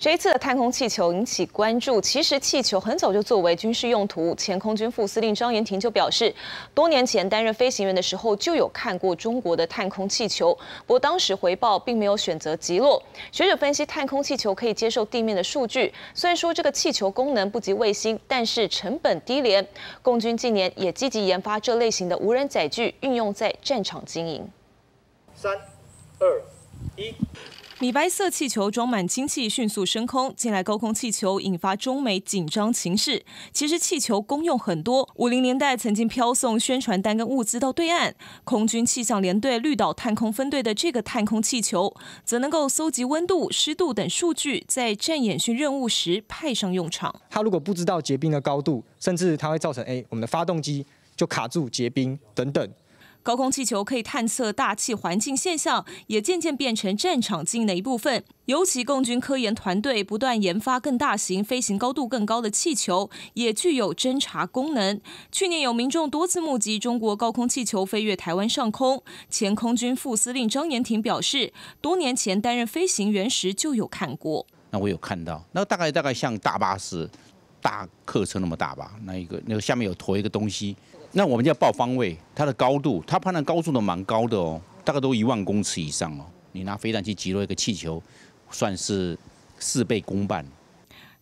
这一次的探空气球引起关注，其实气球很早就作为军事用途。前空军副司令张延廷就表示，多年前担任飞行员的时候就有看过中国的探空气球，不过当时回报并没有选择击落。学者分析，探空气球可以接受地面的数据，虽然说这个气球功能不及卫星，但是成本低廉。共军近年也积极研发这类型的无人载具，运用在战场经营。三、二、一。米白色气球装满氢气，迅速升空。近来高空气球引发中美紧张情势。其实气球功用很多，五零年代曾经飘送宣传单跟物资到对岸。空军气象联队绿岛探空分队的这个探空气球，则能够搜集温度、湿度等数据，在战演训任务时派上用场。它如果不知道结冰的高度，甚至它会造成，哎，我们的发动机就卡住结冰等等。高空气球可以探测大气环境现象，也渐渐变成战场经营的一部分。尤其共军科研团队不断研发更大型、飞行高度更高的气球，也具有侦察功能。去年有民众多次目击中国高空气球飞越台湾上空。前空军副司令张延廷表示，多年前担任飞行员时就有看过。那我有看到，那大概大概像大巴士、大客车那么大吧？那一个，那个下面有驮一个东西。那我们要报方位，它的高度，它判断高度都蛮高的哦，大概都一万公尺以上哦。你拿飞弹去击落一个气球，算是事倍功半。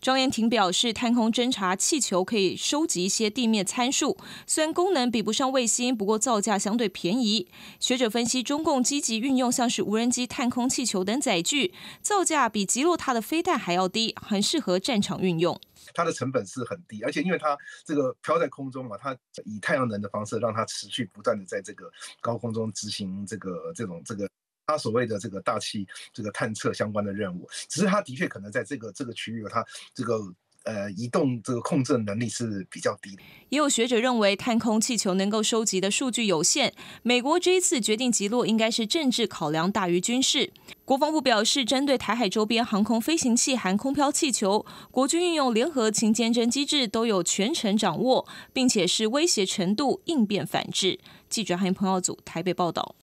庄延廷表示，探空侦察气球可以收集一些地面参数，虽然功能比不上卫星，不过造价相对便宜。学者分析，中共积极运用像是无人机、探空气球等载具，造价比击落它的飞弹还要低，很适合战场运用。它的成本是很低，而且因为它这个飘在空中嘛，它以太阳能的方式让它持续不断的在这个高空中执行这个这种这个。他所谓的这个大气这个探测相关的任务，只是他的确可能在这个这个区域，他这个呃移动这个控制能力是比较低的。也有学者认为，探空气球能够收集的数据有限。美国这一次决定击落，应该是政治考量大于军事。国防部表示，针对台海周边航空飞行器、含空飘气球，国军运用联合勤监侦机制，都有全程掌握，并且是威胁程度应变反制。记者韩鹏耀组台北报道。